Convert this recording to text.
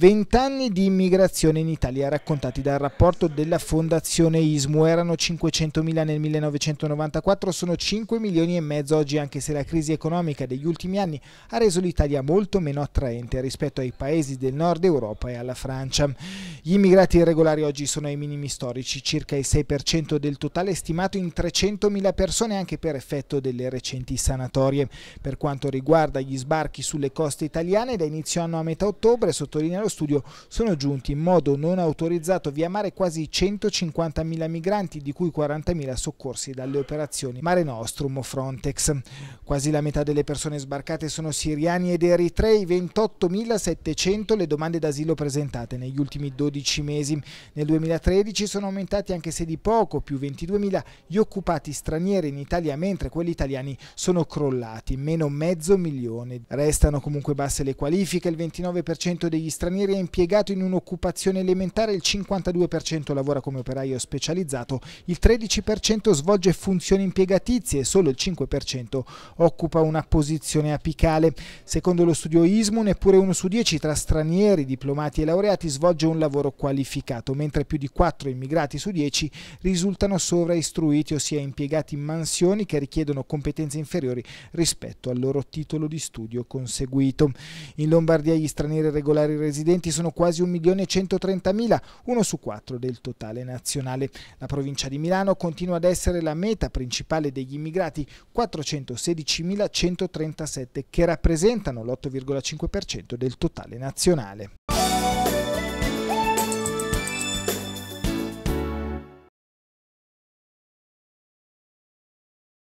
20 anni di immigrazione in Italia raccontati dal rapporto della Fondazione ISMU erano 500.000 nel 1994, sono 5 milioni e mezzo oggi anche se la crisi economica degli ultimi anni ha reso l'Italia molto meno attraente rispetto ai paesi del nord Europa e alla Francia. Gli immigrati irregolari oggi sono ai minimi storici, circa il 6% del totale stimato in 300.000 persone anche per effetto delle recenti sanatorie. Per quanto riguarda gli sbarchi sulle coste italiane, da inizio anno a metà ottobre, sottolinea lo studio sono giunti in modo non autorizzato via mare quasi 150.000 migranti, di cui 40.000 soccorsi dalle operazioni Mare Nostrum o Frontex. Quasi la metà delle persone sbarcate sono siriani ed eritrei, 28.700 le domande d'asilo presentate negli ultimi 12 mesi. Nel 2013 sono aumentati anche se di poco, più 22.000 gli occupati stranieri in Italia, mentre quelli italiani sono crollati, meno mezzo milione. Restano comunque basse le qualifiche, il 29% degli stranieri stranieri è impiegato in un'occupazione elementare, il 52% lavora come operaio specializzato, il 13% svolge funzioni impiegatizie e solo il 5% occupa una posizione apicale. Secondo lo studio ISMU, neppure uno su dieci tra stranieri, diplomati e laureati svolge un lavoro qualificato, mentre più di 4 immigrati su 10 risultano sovraistruiti, ossia impiegati in mansioni che richiedono competenze inferiori rispetto al loro titolo di studio conseguito. In Lombardia gli stranieri regolari residenti residenti sono quasi 1.130.000, uno su quattro del totale nazionale. La provincia di Milano continua ad essere la meta principale degli immigrati, 416.137 che rappresentano l'8,5% del totale nazionale.